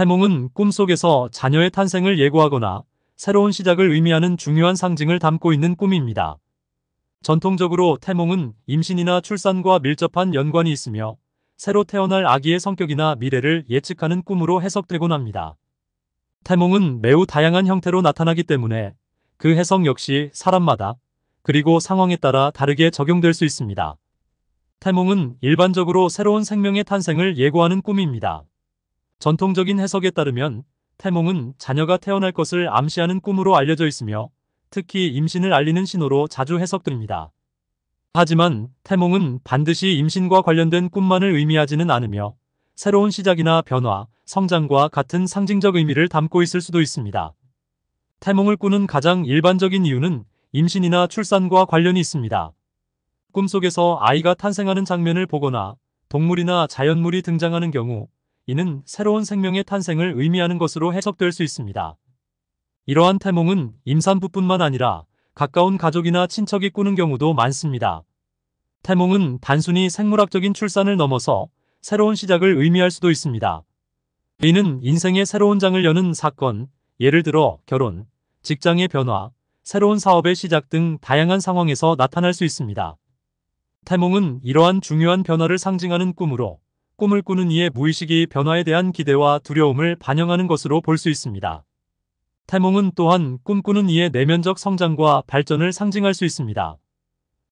태몽은 꿈속에서 자녀의 탄생을 예고하거나 새로운 시작을 의미하는 중요한 상징을 담고 있는 꿈입니다. 전통적으로 태몽은 임신이나 출산과 밀접한 연관이 있으며 새로 태어날 아기의 성격이나 미래를 예측하는 꿈으로 해석되곤 합니다. 태몽은 매우 다양한 형태로 나타나기 때문에 그 해석 역시 사람마다 그리고 상황에 따라 다르게 적용될 수 있습니다. 태몽은 일반적으로 새로운 생명의 탄생을 예고하는 꿈입니다. 전통적인 해석에 따르면 태몽은 자녀가 태어날 것을 암시하는 꿈으로 알려져 있으며 특히 임신을 알리는 신호로 자주 해석됩니다. 하지만 태몽은 반드시 임신과 관련된 꿈만을 의미하지는 않으며 새로운 시작이나 변화, 성장과 같은 상징적 의미를 담고 있을 수도 있습니다. 태몽을 꾸는 가장 일반적인 이유는 임신이나 출산과 관련이 있습니다. 꿈속에서 아이가 탄생하는 장면을 보거나 동물이나 자연물이 등장하는 경우 이는 새로운 생명의 탄생을 의미하는 것으로 해석될 수 있습니다. 이러한 태몽은 임산부뿐만 아니라 가까운 가족이나 친척이 꾸는 경우도 많습니다. 태몽은 단순히 생물학적인 출산을 넘어서 새로운 시작을 의미할 수도 있습니다. 이는 인생의 새로운 장을 여는 사건, 예를 들어 결혼, 직장의 변화, 새로운 사업의 시작 등 다양한 상황에서 나타날 수 있습니다. 태몽은 이러한 중요한 변화를 상징하는 꿈으로 꿈을 꾸는 이의 무의식이 변화에 대한 기대와 두려움을 반영하는 것으로 볼 수 있습니다. 태몽은 또한 꿈꾸는 이의 내면적 성장과 발전을 상징할 수 있습니다.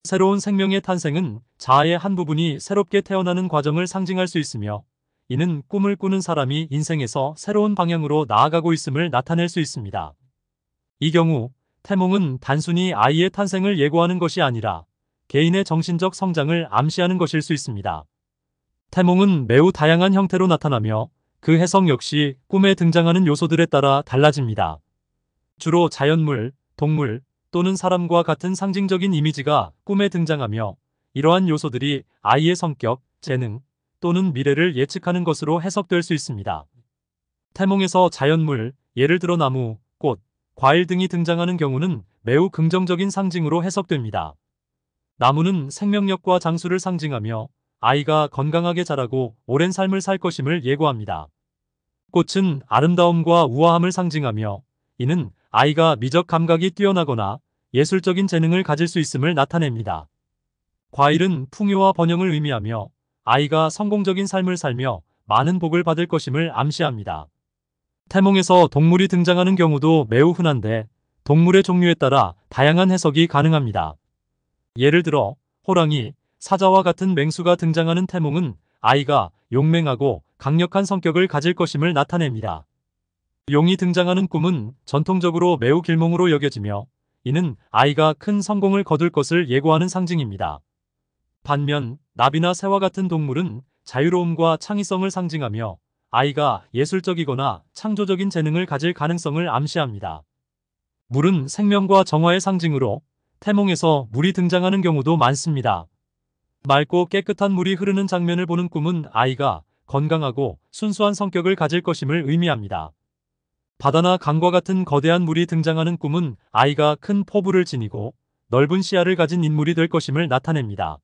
새로운 생명의 탄생은 자아의 한 부분이 새롭게 태어나는 과정을 상징할 수 있으며 이는 꿈을 꾸는 사람이 인생에서 새로운 방향으로 나아가고 있음을 나타낼 수 있습니다. 이 경우 태몽은 단순히 아이의 탄생을 예고하는 것이 아니라 개인의 정신적 성장을 암시하는 것일 수 있습니다. 태몽은 매우 다양한 형태로 나타나며 그 해석 역시 꿈에 등장하는 요소들에 따라 달라집니다. 주로 자연물, 동물 또는 사람과 같은 상징적인 이미지가 꿈에 등장하며 이러한 요소들이 아이의 성격, 재능 또는 미래를 예측하는 것으로 해석될 수 있습니다. 태몽에서 자연물, 예를 들어 나무, 꽃, 과일 등이 등장하는 경우는 매우 긍정적인 상징으로 해석됩니다. 나무는 생명력과 장수를 상징하며 아이가 건강하게 자라고 오랜 삶을 살 것임을 예고합니다. 꽃은 아름다움과 우아함을 상징하며 이는 아이가 미적 감각이 뛰어나거나 예술적인 재능을 가질 수 있음을 나타냅니다. 과일은 풍요와 번영을 의미하며 아이가 성공적인 삶을 살며 많은 복을 받을 것임을 암시합니다. 태몽에서 동물이 등장하는 경우도 매우 흔한데 동물의 종류에 따라 다양한 해석이 가능합니다. 예를 들어 호랑이, 사자와 같은 맹수가 등장하는 태몽은 아이가 용맹하고 강력한 성격을 가질 것임을 나타냅니다. 용이 등장하는 꿈은 전통적으로 매우 길몽으로 여겨지며 이는 아이가 큰 성공을 거둘 것을 예고하는 상징입니다. 반면 나비나 새와 같은 동물은 자유로움과 창의성을 상징하며 아이가 예술적이거나 창조적인 재능을 가질 가능성을 암시합니다. 물은 생명과 정화의 상징으로 태몽에서 물이 등장하는 경우도 많습니다. 맑고 깨끗한 물이 흐르는 장면을 보는 꿈은 아이가 건강하고 순수한 성격을 가질 것임을 의미합니다. 바다나 강과 같은 거대한 물이 등장하는 꿈은 아이가 큰 포부를 지니고 넓은 시야를 가진 인물이 될 것임을 나타냅니다.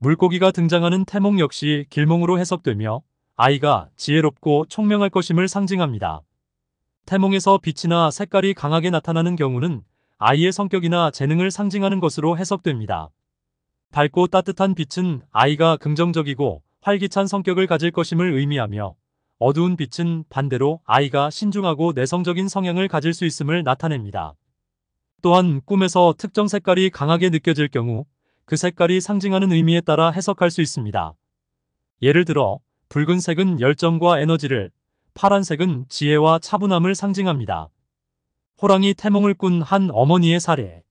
물고기가 등장하는 태몽 역시 길몽으로 해석되며 아이가 지혜롭고 총명할 것임을 상징합니다. 태몽에서 빛이나 색깔이 강하게 나타나는 경우는 아이의 성격이나 재능을 상징하는 것으로 해석됩니다. 밝고 따뜻한 빛은 아이가 긍정적이고 활기찬 성격을 가질 것임을 의미하며 어두운 빛은 반대로 아이가 신중하고 내성적인 성향을 가질 수 있음을 나타냅니다. 또한 꿈에서 특정 색깔이 강하게 느껴질 경우 그 색깔이 상징하는 의미에 따라 해석할 수 있습니다. 예를 들어 붉은색은 열정과 에너지를 파란색은 지혜와 차분함을 상징합니다. 호랑이 태몽을 꾼 한 어머니의 사례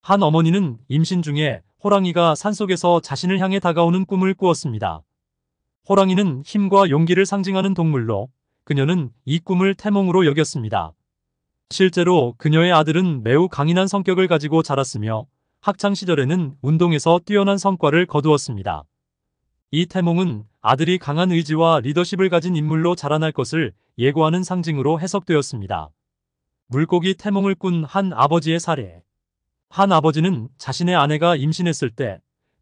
한 어머니는 임신 중에 호랑이가 산속에서 자신을 향해 다가오는 꿈을 꾸었습니다. 호랑이는 힘과 용기를 상징하는 동물로 그녀는 이 꿈을 태몽으로 여겼습니다. 실제로 그녀의 아들은 매우 강인한 성격을 가지고 자랐으며 학창 시절에는 운동에서 뛰어난 성과를 거두었습니다. 이 태몽은 아들이 강한 의지와 리더십을 가진 인물로 자라날 것을 예고하는 상징으로 해석되었습니다. 물고기 태몽을 꾼 한 아버지의 사례 한 아버지는 자신의 아내가 임신했을 때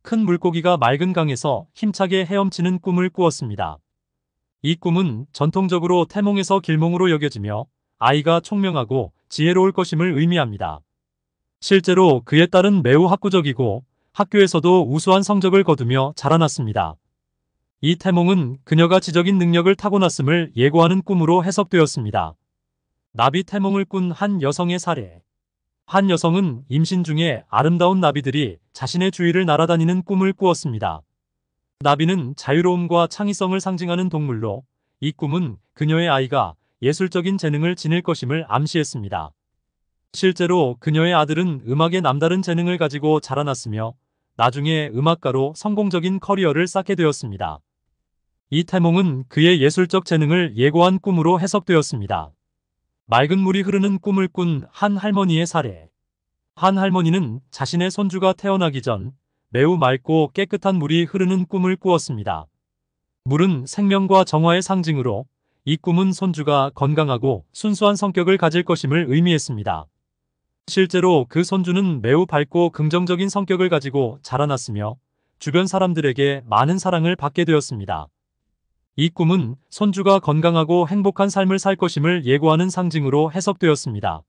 큰 물고기가 맑은 강에서 힘차게 헤엄치는 꿈을 꾸었습니다. 이 꿈은 전통적으로 태몽에서 길몽으로 여겨지며 아이가 총명하고 지혜로울 것임을 의미합니다. 실제로 그에 따른 매우 학구적이고 학교에서도 우수한 성적을 거두며 자라났습니다. 이 태몽은 그녀가 지적인 능력을 타고났음을 예고하는 꿈으로 해석되었습니다. 나비 태몽을 꾼 한 여성의 사례 한 여성은 임신 중에 아름다운 나비들이 자신의 주위를 날아다니는 꿈을 꾸었습니다. 나비는 자유로움과 창의성을 상징하는 동물로 이 꿈은 그녀의 아이가 예술적인 재능을 지닐 것임을 암시했습니다. 실제로 그녀의 아들은 음악에 남다른 재능을 가지고 자라났으며 나중에 음악가로 성공적인 커리어를 쌓게 되었습니다. 이 태몽은 그의 예술적 재능을 예고한 꿈으로 해석되었습니다. 맑은 물이 흐르는 꿈을 꾼 한 할머니의 사례. 한 할머니는 자신의 손주가 태어나기 전 매우 맑고 깨끗한 물이 흐르는 꿈을 꾸었습니다. 물은 생명과 정화의 상징으로 이 꿈은 손주가 건강하고 순수한 성격을 가질 것임을 의미했습니다. 실제로 그 손주는 매우 밝고 긍정적인 성격을 가지고 자라났으며 주변 사람들에게 많은 사랑을 받게 되었습니다. 이 꿈은 손주가 건강하고 행복한 삶을 살 것임을 예고하는 상징으로 해석되었습니다.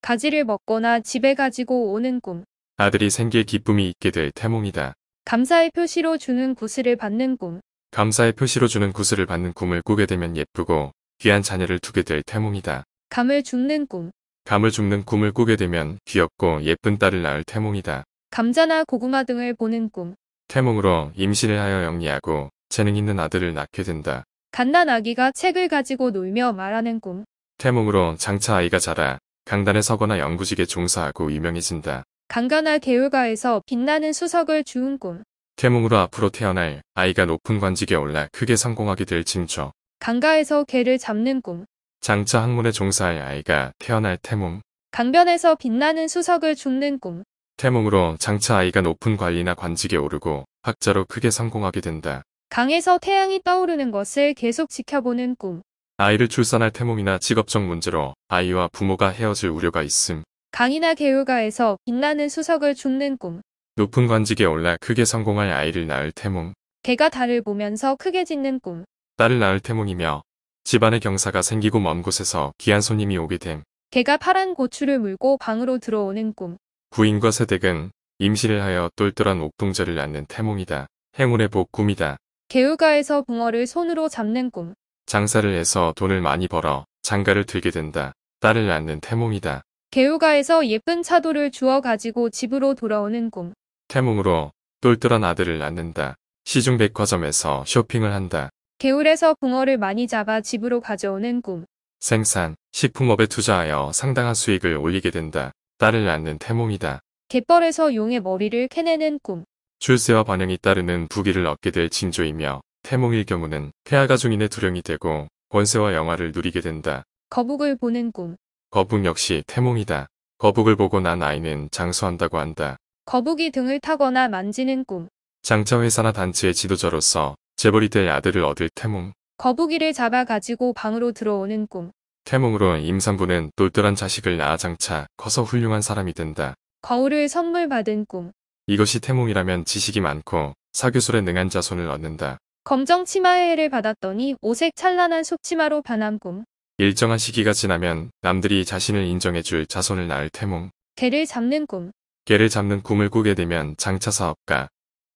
가지를 먹거나 집에 가지고 오는 꿈. 아들이 생길 기쁨이 있게 될 태몽이다. 감사의 표시로 주는 구슬을 받는 꿈. 감사의 표시로 주는 구슬을 받는 꿈을 꾸게 되면 예쁘고 귀한 자녀를 두게 될 태몽이다. 감을 죽는 꿈. 감을 죽는 꿈을 꾸게 되면 귀엽고 예쁜 딸을 낳을 태몽이다. 감자나 고구마 등을 보는 꿈. 태몽으로 임신을 하여 영리하고 재능 있는 아들을 낳게 된다. 갓난아기가 책을 가지고 놀며 말하는 꿈. 태몽으로 장차 아이가 자라 강단에 서거나 연구직에 종사하고 유명해진다. 강간할 개울가에서 빛나는 수석을 주운 꿈. 태몽으로 앞으로 태어날 아이가 높은 관직에 올라 크게 성공하게 될 징조. 강가에서 개를 잡는 꿈. 장차 학문에 종사할 아이가 태어날 태몽. 강변에서 빛나는 수석을 죽는 꿈. 태몽으로 장차 아이가 높은 관리나 관직에 오르고 학자로 크게 성공하게 된다. 강에서 태양이 떠오르는 것을 계속 지켜보는 꿈. 아이를 출산할 태몽이나 직업적 문제로 아이와 부모가 헤어질 우려가 있음. 강이나 개울가에서 빛나는 수석을 죽는 꿈. 높은 관직에 올라 크게 성공할 아이를 낳을 태몽. 개가 달을 보면서 크게 짖는 꿈. 딸을 낳을 태몽이며 집안에 경사가 생기고 먼 곳에서 귀한 손님이 오게 됨. 개가 파란 고추를 물고 방으로 들어오는 꿈. 부인과 새댁은 임신을 하여 똘똘한 옥동자를 낳는 태몽이다. 행운의 복꿈이다. 개울가에서 붕어를 손으로 잡는 꿈. 장사를 해서 돈을 많이 벌어 장가를 들게 된다. 딸을 낳는 태몽이다. 개우가에서 예쁜 차도를 주워 가지고 집으로 돌아오는 꿈. 태몽으로 똘똘한 아들을 낳는다. 시중 백화점에서 쇼핑을 한다. 개울에서 붕어를 많이 잡아 집으로 가져오는 꿈. 생산, 식품업에 투자하여 상당한 수익을 올리게 된다. 딸을 낳는 태몽이다. 갯벌에서 용의 머리를 캐내는 꿈. 출세와 반영이 따르는 부귀를 얻게 될 징조이며 태몽일 경우는 태아가 중인의 두령이 되고 권세와 영화를 누리게 된다. 거북을 보는 꿈 거북 역시 태몽이다. 거북을 보고 난 아이는 장수한다고 한다. 거북이 등을 타거나 만지는 꿈 장차 회사나 단체의 지도자로서 재벌이 될 아들을 얻을 태몽 거북이를 잡아 가지고 방으로 들어오는 꿈 태몽으로 임산부는 똘똘한 자식을 낳아 장차 커서 훌륭한 사람이 된다. 거울을 선물 받은 꿈 이것이 태몽이라면 지식이 많고 사교술에 능한 자손을 얻는다. 검정 치마해를 의 받았더니 오색 찬란한 속치마로 반한 꿈. 일정한 시기가 지나면 남들이 자신을 인정해줄 자손을 낳을 태몽. 개를 잡는 꿈. 개를 잡는 꿈을 꾸게 되면 장차 사업가,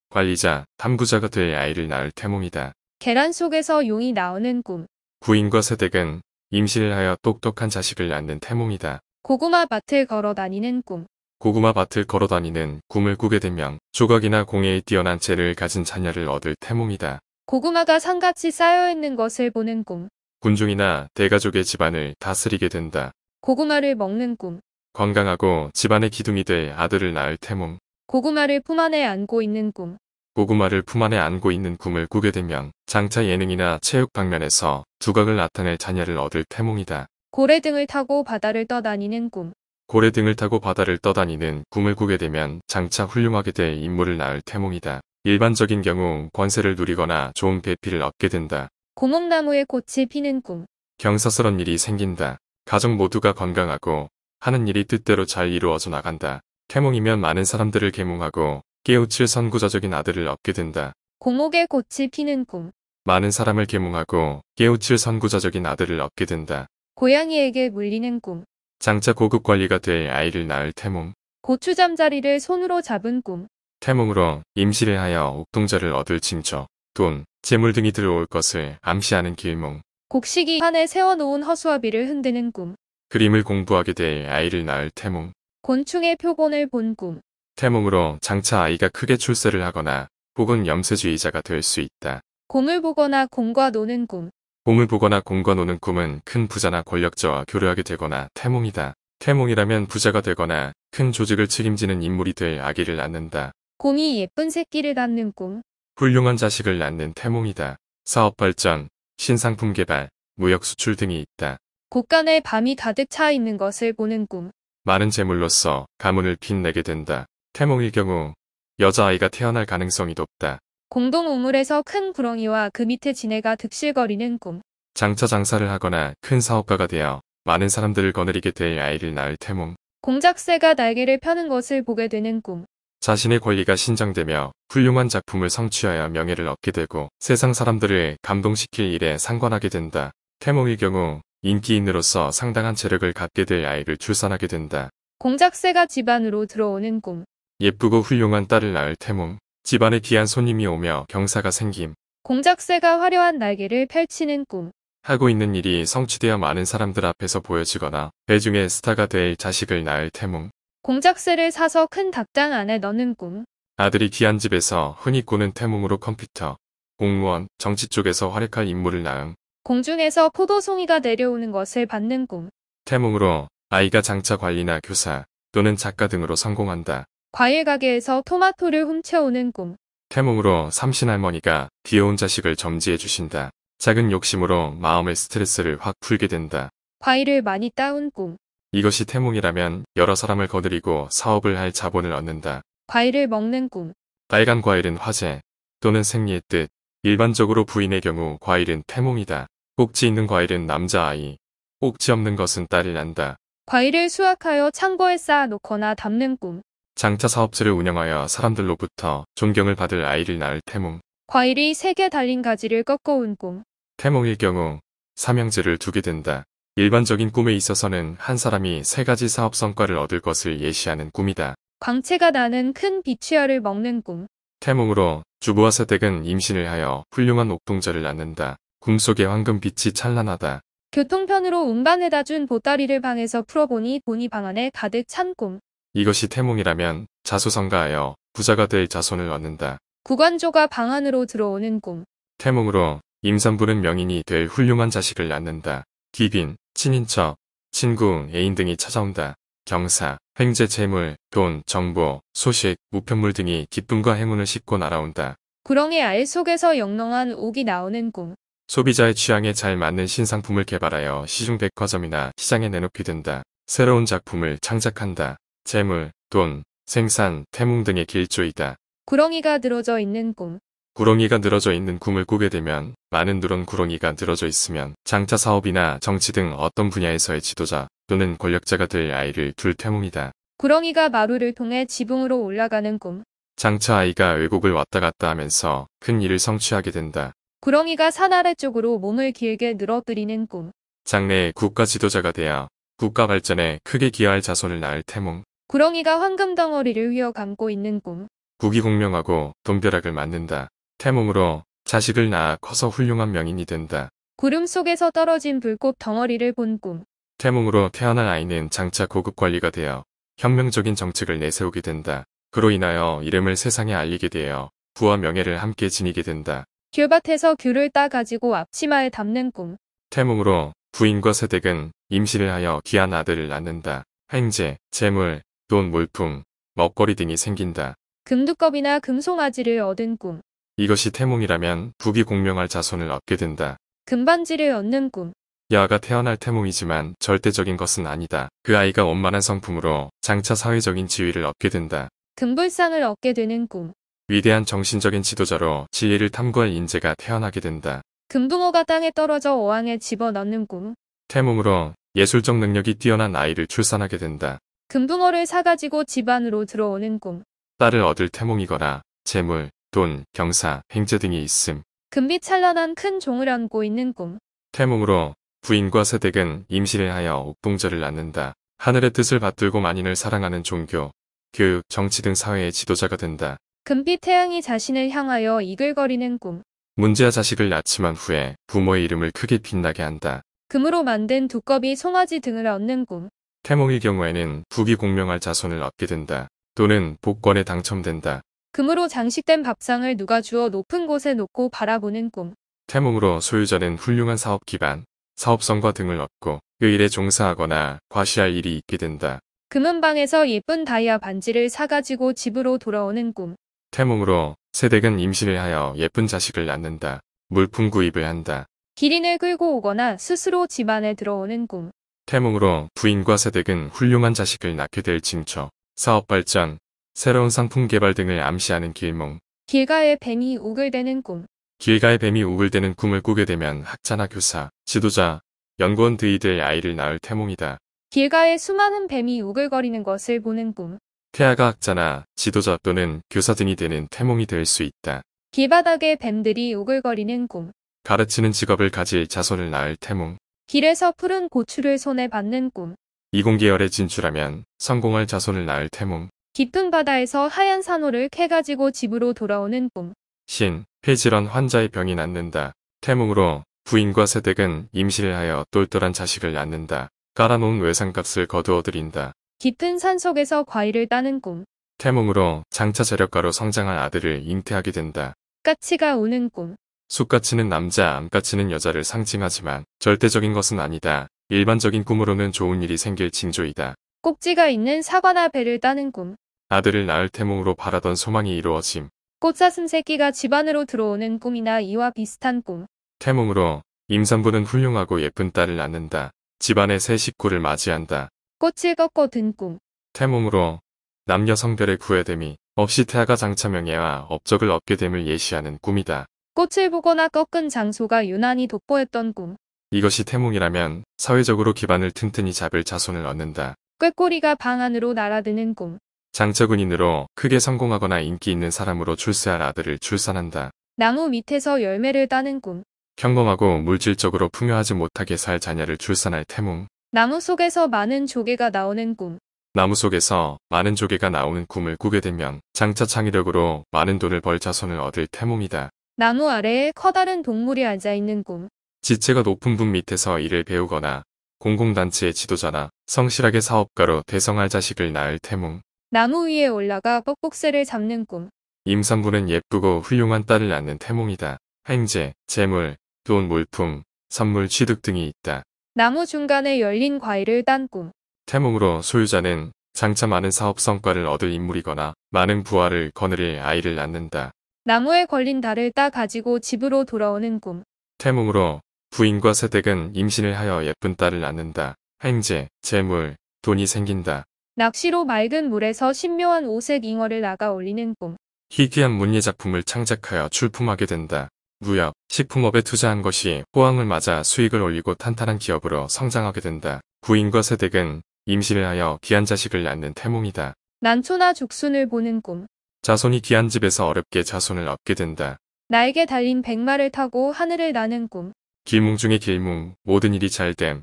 관리자, 탐구자가 될 아이를 낳을 태몽이다. 계란 속에서 용이 나오는 꿈. 부인과 새댁은 임신을 하여 똑똑한 자식을 낳는 태몽이다. 고구마 밭을 걸어 다니는 꿈. 고구마밭을 걸어다니는 꿈을 꾸게 되면 조각이나 공예에 뛰어난 재를 가진 자녀를 얻을 태몽이다. 고구마가 산같이 쌓여있는 것을 보는 꿈. 군중이나 대가족의 집안을 다스리게 된다. 고구마를 먹는 꿈. 건강하고 집안의 기둥이 될 아들을 낳을 태몽. 고구마를 품 안에 안고 있는 꿈. 고구마를 품 안에 안고 있는 꿈을 꾸게 되면 장차 예능이나 체육 방면에서 두각을 나타낼 자녀를 얻을 태몽이다. 고래 등을 타고 바다를 떠다니는 꿈. 고래 등을 타고 바다를 떠다니는 꿈을 꾸게 되면 장차 훌륭하게 될 인물을 낳을 태몽이다. 일반적인 경우 권세를 누리거나 좋은 배필을 얻게 된다. 고목나무에 꽃이 피는 꿈. 경사스런 일이 생긴다. 가족 모두가 건강하고 하는 일이 뜻대로 잘 이루어져 나간다. 태몽이면 많은 사람들을 계몽하고 깨우칠 선구자적인 아들을 얻게 된다. 고목에 꽃이 피는 꿈. 많은 사람을 계몽하고 깨우칠 선구자적인 아들을 얻게 된다. 고양이에게 물리는 꿈. 장차 고급 관리가 될 아이를 낳을 태몽. 고추 잠자리를 손으로 잡은 꿈. 태몽으로 임시를 하여 옥동자를 얻을 징처, 돈, 재물 등이 들어올 것을 암시하는 길몽. 곡식이 판에 세워놓은 허수아비를 흔드는 꿈. 그림을 공부하게 될 아이를 낳을 태몽. 곤충의 표본을 본 꿈. 태몽으로 장차 아이가 크게 출세를 하거나 혹은 염세주의자가 될 수 있다. 공을 보거나 공과 노는 꿈. 공을 보거나 공과 노는 꿈은 큰 부자나 권력자와 교류하게 되거나 태몽이다. 태몽이라면 부자가 되거나 큰 조직을 책임지는 인물이 될 아기를 낳는다. 곰이 예쁜 새끼를 낳는 꿈. 훌륭한 자식을 낳는 태몽이다. 사업 발전, 신상품 개발, 무역 수출 등이 있다. 곳간에 밤이 가득 차 있는 것을 보는 꿈. 많은 재물로서 가문을 빛내게 된다. 태몽일 경우 여자아이가 태어날 가능성이 높다. 공동 우물에서 큰 구렁이와 그 밑에 지네가 득실거리는 꿈. 장차 장사를 하거나 큰 사업가가 되어 많은 사람들을 거느리게 될 아이를 낳을 태몽. 공작새가 날개를 펴는 것을 보게 되는 꿈. 자신의 권리가 신장되며 훌륭한 작품을 성취하여 명예를 얻게 되고 세상 사람들을 감동시킬 일에 상관하게 된다. 태몽의 경우 인기인으로서 상당한 재력을 갖게 될 아이를 출산하게 된다. 공작새가 집안으로 들어오는 꿈. 예쁘고 훌륭한 딸을 낳을 태몽. 집안에 귀한 손님이 오며 경사가 생김. 공작새가 화려한 날개를 펼치는 꿈. 하고 있는 일이 성취되어 많은 사람들 앞에서 보여지거나 대중의 스타가 될 자식을 낳을 태몽. 공작새를 사서 큰 닭장 안에 넣는 꿈. 아들이 귀한 집에서 흔히 꾸는 태몽으로 컴퓨터, 공무원, 정치 쪽에서 활약할 인물을 낳음. 공중에서 포도송이가 내려오는 것을 받는 꿈. 태몽으로 아이가 장차 관리나 교사 또는 작가 등으로 성공한다. 과일 가게에서 토마토를 훔쳐오는 꿈. 태몽으로 삼신 할머니가 귀여운 자식을 점지해 주신다. 작은 욕심으로 마음의 스트레스를 확 풀게 된다. 과일을 많이 따온 꿈. 이것이 태몽이라면 여러 사람을 거느리고 사업을 할 자본을 얻는다. 과일을 먹는 꿈. 빨간 과일은 화재 또는 생리의 뜻. 일반적으로 부인의 경우 과일은 태몽이다. 꼭지 있는 과일은 남자아이, 꼭지 없는 것은 딸이 난다. 과일을 수확하여 창고에 쌓아놓거나 담는 꿈. 장차 사업체를 운영하여 사람들로부터 존경을 받을 아이를 낳을 태몽. 과일이 세 개 달린 가지를 꺾어온 꿈. 태몽일 경우 삼형제를 두게 된다. 일반적인 꿈에 있어서는 한 사람이 세 가지 사업 성과를 얻을 것을 예시하는 꿈이다. 광채가 나는 큰 비취어를 먹는 꿈. 태몽으로 주부와 세댁은 임신을 하여 훌륭한 옥동자를 낳는다. 꿈속에 황금빛이 찬란하다. 교통편으로 운반에다 준 보따리를 방에서 풀어보니 돈이 방 안에 가득 찬 꿈. 이것이 태몽이라면 자수성가하여 부자가 될 자손을 얻는다. 구관조가 방 안으로 들어오는 꿈. 태몽으로 임산부는 명인이 될 훌륭한 자식을 낳는다. 귀빈, 친인척, 친구, 애인 등이 찾아온다. 경사, 횡재 재물, 돈, 정보, 소식, 우편물 등이 기쁨과 행운을 싣고 날아온다. 구렁의 알 속에서 영롱한 옥이 나오는 꿈. 소비자의 취향에 잘 맞는 신상품을 개발하여 시중 백화점이나 시장에 내놓게 된다. 새로운 작품을 창작한다. 재물, 돈, 생산, 태몽 등의 길조이다. 구렁이가 늘어져 있는 꿈. 구렁이가 늘어져 있는 꿈을 꾸게 되면 많은 누런 구렁이가 늘어져 있으면 장차 사업이나 정치 등 어떤 분야에서의 지도자 또는 권력자가 될 아이를 둘 태몽이다. 구렁이가 마루를 통해 지붕으로 올라가는 꿈. 장차 아이가 외국을 왔다 갔다 하면서 큰 일을 성취하게 된다. 구렁이가 산 아래 쪽으로 몸을 길게 늘어뜨리는 꿈. 장래에 국가 지도자가 되어 국가 발전에 크게 기여할 자손을 낳을 태몽. 구렁이가 황금 덩어리를 휘어감고 있는 꿈. 구기공명하고 돈벼락을 맞는다. 태몽으로 자식을 낳아 커서 훌륭한 명인이 된다. 구름 속에서 떨어진 불꽃 덩어리를 본 꿈. 태몽으로 태어난 아이는 장차 고급 관리가 되어 혁명적인 정책을 내세우게 된다. 그로 인하여 이름을 세상에 알리게 되어 부와 명예를 함께 지니게 된다. 귤밭에서 귤을 따 가지고 앞치마에 담는 꿈. 태몽으로 부인과 세댁은 임신을 하여 귀한 아들을 낳는다. 행제, 재물, 돈, 물품, 먹거리 등이 생긴다. 금두껍이나 금송아지를 얻은 꿈. 이것이 태몽이라면 부귀 공명할 자손을 얻게 된다. 금반지를 얻는 꿈. 여아가 태어날 태몽이지만 절대적인 것은 아니다. 그 아이가 원만한 성품으로 장차 사회적인 지위를 얻게 된다. 금불상을 얻게 되는 꿈. 위대한 정신적인 지도자로 지리를 탐구할 인재가 태어나게 된다. 금붕어가 땅에 떨어져 어항에 집어넣는 꿈. 태몽으로 예술적 능력이 뛰어난 아이를 출산하게 된다. 금붕어를 사가지고 집 안으로 들어오는 꿈. 딸을 얻을 태몽이거나 재물, 돈, 경사, 행재 등이 있음. 금빛 찬란한 큰 종을 안고 있는 꿈. 태몽으로 부인과 새댁은 임신을 하여 옥동자를 낳는다. 하늘의 뜻을 받들고 만인을 사랑하는 종교, 교육, 정치 등 사회의 지도자가 된다. 금빛 태양이 자신을 향하여 이글거리는 꿈. 문제아 자식을 낳지만 후에 부모의 이름을 크게 빛나게 한다. 금으로 만든 두꺼비 송아지 등을 얻는 꿈. 태몽의 경우에는 부귀 공명할 자손을 얻게 된다. 또는 복권에 당첨된다. 금으로 장식된 밥상을 누가 주어 높은 곳에 놓고 바라보는 꿈. 태몽으로 소유자는 훌륭한 사업 기반, 사업성과 등을 얻고 그 일에 종사하거나 과시할 일이 있게 된다. 금은방에서 예쁜 다이아 반지를 사가지고 집으로 돌아오는 꿈. 태몽으로 세댁은 임신을 하여 예쁜 자식을 낳는다. 물품 구입을 한다. 기린을 끌고 오거나 스스로 집안에 들어오는 꿈. 태몽으로 부인과 세댁은 훌륭한 자식을 낳게 될징초 사업 발전, 새로운 상품 개발 등을 암시하는 길몽. 길가의 뱀이 우글대는 꿈. 길가의 뱀이 우글대는 꿈을 꾸게 되면 학자나 교사, 지도자, 연구원 드이될 아이를 낳을 태몽이다. 길가에 수많은 뱀이 우글거리는 것을 보는 꿈. 태아가 학자나 지도자 또는 교사 등이 되는 태몽이 될 수 있다. 길바닥에 뱀들이 우글거리는 꿈. 가르치는 직업을 가질 자손을 낳을 태몽. 길에서 푸른 고추를 손에 받는 꿈. 이공계열에 진출하면 성공할 자손을 낳을 태몽. 깊은 바다에서 하얀 산호를 캐가지고 집으로 돌아오는 꿈. 신, 폐질환 환자의 병이 낫는다. 태몽으로 부인과 새댁은 임신을 하여 똘똘한 자식을 낳는다. 깔아놓은 외상값을 거두어들인다. 깊은 산속에서 과일을 따는 꿈. 태몽으로 장차 재력가로 성장한 아들을 잉태하게 된다. 까치가 우는 꿈. 숫가치는 남자, 암가치는 여자를 상징하지만 절대적인 것은 아니다. 일반적인 꿈으로는 좋은 일이 생길 징조이다. 꼭지가 있는 사과나 배를 따는 꿈. 아들을 낳을 태몽으로 바라던 소망이 이루어짐. 꽃사슴 새끼가 집안으로 들어오는 꿈이나 이와 비슷한 꿈. 태몽으로 임산부는 훌륭하고 예쁜 딸을 낳는다. 집안의 새 식구를 맞이한다. 꽃을 꺾어 든 꿈. 태몽으로 남녀 성별의 구애됨이 없이 태아가 장차명예와 업적을 얻게 됨을 예시하는 꿈이다. 꽃을 보거나 꺾은 장소가 유난히 돋보였던 꿈. 이것이 태몽이라면 사회적으로 기반을 튼튼히 잡을 자손을 얻는다. 꾀꼬리가 방 안으로 날아드는 꿈. 장처군인으로 크게 성공하거나 인기 있는 사람으로 출세할 아들을 출산한다. 나무 밑에서 열매를 따는 꿈. 평범하고 물질적으로 풍요하지 못하게 살 자녀를 출산할 태몽. 나무 속에서 많은 조개가 나오는 꿈. 나무 속에서 많은 조개가 나오는 꿈을 꾸게 되면 장차 창의력으로 많은 돈을 벌 자손을 얻을 태몽이다. 나무 아래에 커다란 동물이 앉아있는 꿈. 지체가 높은 분 밑에서 일을 배우거나 공공단체의 지도자나 성실하게 사업가로 대성할 자식을 낳을 태몽. 나무 위에 올라가 뻑복새를 잡는 꿈. 임산부는 예쁘고 훌륭한 딸을 낳는 태몽이다. 행제, 재물, 돈, 물품, 선물 취득 등이 있다. 나무 중간에 열린 과일을 딴 꿈. 태몽으로 소유자는 장차 많은 사업 성과를 얻을 인물이거나 많은 부하를 거느릴 아이를 낳는다. 나무에 걸린 달을 따 가지고 집으로 돌아오는 꿈. 태몽으로 부인과 세댁은 임신을 하여 예쁜 딸을 낳는다. 행제, 재물, 돈이 생긴다. 낚시로 맑은 물에서 신묘한 오색 잉어를 나가 올리는 꿈. 희귀한 문예 작품을 창작하여 출품하게 된다. 무역, 식품업에 투자한 것이 호황을 맞아 수익을 올리고 탄탄한 기업으로 성장하게 된다. 부인과 세댁은 임신을 하여 귀한 자식을 낳는 태몽이다. 난초나 죽순을 보는 꿈. 자손이 귀한 집에서 어렵게 자손을 얻게 된다. 날개 달린 백마를 타고 하늘을 나는 꿈. 길몽 중의 길몽, 모든 일이 잘됨.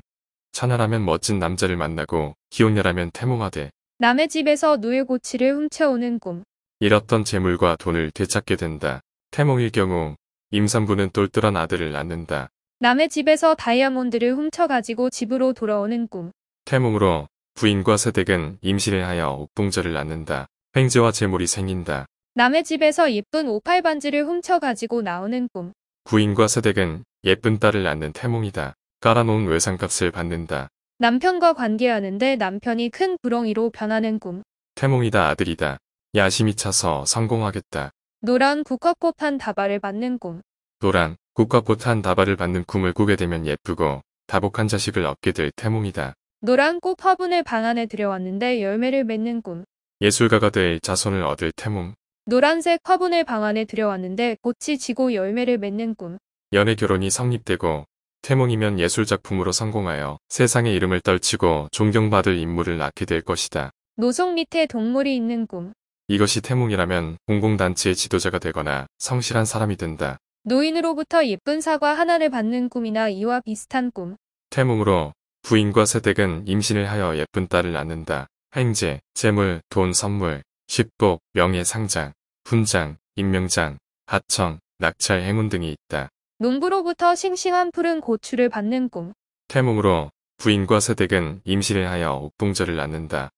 천하라면 멋진 남자를 만나고 기혼녀라면 태몽하되 남의 집에서 누의 고치를 훔쳐오는 꿈. 잃었던 재물과 돈을 되찾게 된다. 태몽일 경우 임산부는 똘똘한 아들을 낳는다. 남의 집에서 다이아몬드를 훔쳐가지고 집으로 돌아오는 꿈. 태몽으로 부인과 새댁은 임신을 하여 옥동자를 낳는다. 횡재와 재물이 생긴다. 남의 집에서 예쁜 오팔 반지를 훔쳐가지고 나오는 꿈. 부인과새댁은 예쁜 딸을 낳는 태몽이다. 깔아놓은 외상값을 받는다. 남편과 관계하는데 남편이 큰 구렁이로 변하는 꿈. 태몽이다 아들이다. 야심이 차서 성공하겠다. 노란 국화꽃 한 다발을 받는 꿈. 노란 국화꽃 한 다발을 받는 꿈을 꾸게 되면 예쁘고 다복한 자식을 얻게 될 태몽이다. 노란 꽃 화분을 방 안에 들여왔는데 열매를 맺는 꿈. 예술가가 될 자손을 얻을 태몽. 노란색 화분을 방 안에 들여왔는데 꽃이 지고 열매를 맺는 꿈. 연애 결혼이 성립되고 태몽이면 예술작품으로 성공하여 세상의 이름을 떨치고 존경받을 인물을 낳게 될 것이다. 노송 밑에 동물이 있는 꿈. 이것이 태몽이라면 공공단체의 지도자가 되거나 성실한 사람이 된다. 노인으로부터 예쁜 사과 하나를 받는 꿈이나 이와 비슷한 꿈. 태몽으로 부인과 새댁은 임신을 하여 예쁜 딸을 낳는다. 행제, 재물, 돈 선물, 십복, 명예상장, 훈장, 임명장, 하청, 낙찰 행운 등이 있다. 농부로부터 싱싱한 푸른 고추를 받는 꿈. 태몽으로 부인과 세댁은 임신을 하여 옥동절을 낳는다.